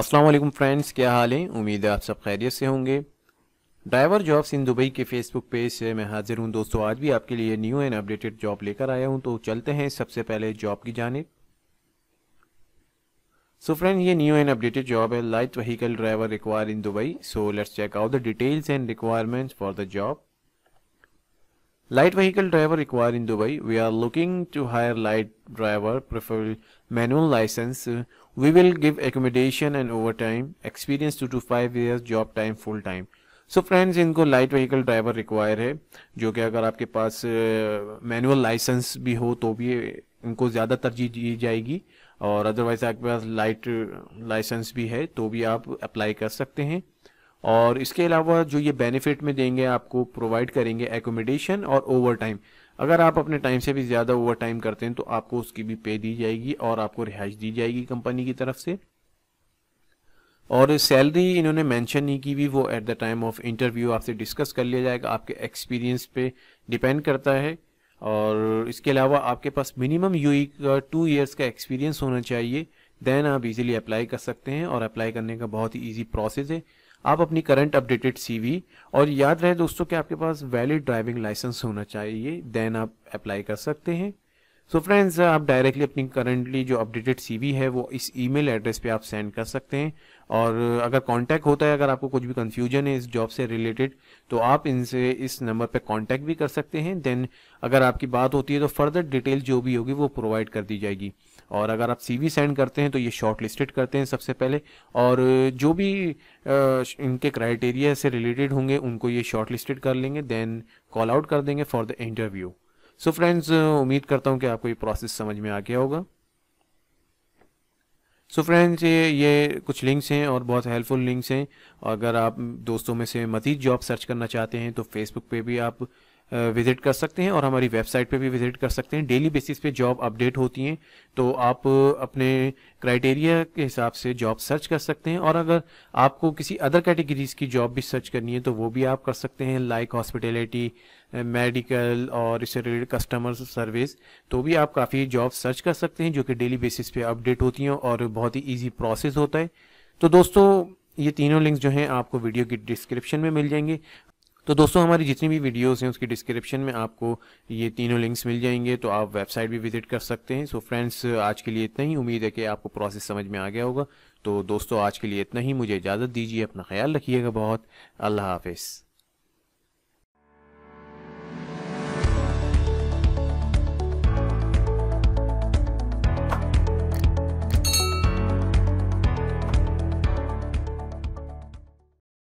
अस्सलाम वालेकुम फ्रेंड्स क्या हाल है उम्मीद है आप सब खैरियत से होंगे ड्राइवर जॉब्स इन दुबई के फेसबुक पेज से मैं हाजिर हूं दोस्तों आज भी आपके लिए न्यू एंड अपडेटेड जॉब लेकर आया हूं तो चलते हैं सबसे पहले जॉब की जानब सो फ्रेंड ये न्यू एंड अपडेटेड जॉब है light vehicle driver require in Dubai so let's check out the details and requirements for the job Light vehicle driver required in Dubai. We are looking to hire light driver, preferably manual license. We will give accommodation and overtime, experience 2 to 5 years, job time full time. So friends इनको light vehicle driver require है जो कि अगर आपके पास manual licence भी हो तो भी इनको ज़्यादा तरजीह दी जाएगी और अदरवाइज आपके पास लाइट लाइसेंस भी है तो भी आप अप्लाई कर सकते हैं और इसके अलावा जो ये बेनिफिट में देंगे आपको प्रोवाइड करेंगे एकोमोडेशन और ओवर टाइम अगर आप अपने टाइम से भी ज़्यादा ओवर टाइम करते हैं तो आपको उसकी भी पे दी जाएगी और आपको रिहाइश दी जाएगी कंपनी की तरफ से और सैलरी इन्होंने मेंशन नहीं की भी वो at the time of interview आपसे डिस्कस कर लिया जाएगा आपके एक्सपीरियंस पे डिपेंड करता है और इसके अलावा आपके पास मिनिमम यू e का टू ईयर्स का एक्सपीरियंस होना चाहिए देन आप इजीली अप्लाई कर सकते हैं और अप्लाई करने का बहुत ही ईजी प्रोसेस है आप अपनी करंट अपडेटेड सीवी और याद रहे दोस्तों कि आपके पास वैलिड ड्राइविंग लाइसेंस होना चाहिए देन आप अप्लाई कर सकते हैं सो so फ्रेंड्स uh, आप डायरेक्टली अपनी करंटली जो अपडेटेड सीवी है वो इस ईमेल एड्रेस पे आप सेंड कर सकते हैं और uh, अगर कांटेक्ट होता है अगर आपको कुछ भी कंफ्यूजन है इस जॉब से रिलेटेड तो आप इनसे इस नंबर पे कांटेक्ट भी कर सकते हैं देन अगर आपकी बात होती है तो फर्दर डिटेल जो भी होगी वो प्रोवाइड कर दी जाएगी और अगर आप सी सेंड करते हैं तो ये शॉर्ट लिस्टेड करते हैं सबसे पहले और uh, जो भी इनके क्राइटेरिया से रिलेटेड होंगे उनको ये शॉर्ट लिस्टेड कर लेंगे देन कॉल आउट कर देंगे for the interview so friends uh, उम्मीद करता हूँ कि आपको ये प्रोसेस समझ में आ गया होगा सो so फ्रेंड्स ये ये कुछ लिंक्स हैं और बहुत हेल्पफुल लिंक्स हैं अगर आप दोस्तों में से मज़ीद जॉब सर्च करना चाहते हैं तो फेसबुक पे भी आप विज़िट कर सकते हैं और हमारी वेबसाइट पे भी विज़िट कर सकते हैं डेली बेसिस पे जॉब अपडेट होती हैं तो आप अपने क्राइटेरिया के हिसाब से जॉब सर्च कर सकते हैं और अगर आपको किसी अदर कैटेगरीज़ की जॉब भी सर्च करनी है तो वो भी आप कर सकते हैं लाइक हॉस्पिटेलिटी मेडिकल और इससे रिलेटेड कस्टमर सर्विस तो भी आप काफ़ी जॉब सर्च कर सकते हैं जो कि डेली बेसिस पे अपडेट होती हैं और बहुत ही ईजी प्रोसेस होता है तो दोस्तों ये तीनों लिंक्स जो हैं आपको वीडियो की डिस्क्रिप्शन में मिल जाएंगे तो दोस्तों हमारी जितनी भी वीडियोस हैं उसकी डिस्क्रिप्शन में आपको ये तीनों लिंक्स मिल जाएंगे तो आप वेबसाइट भी विजिट कर सकते हैं सो so फ्रेंड्स आज के लिए इतना ही उम्मीद है कि आपको प्रोसेस समझ में आ गया होगा तो दोस्तों आज के लिए इतना ही मुझे इजाज़त दीजिए अपना ख्याल रखिएगा बहुत अल्लाह हाफिज़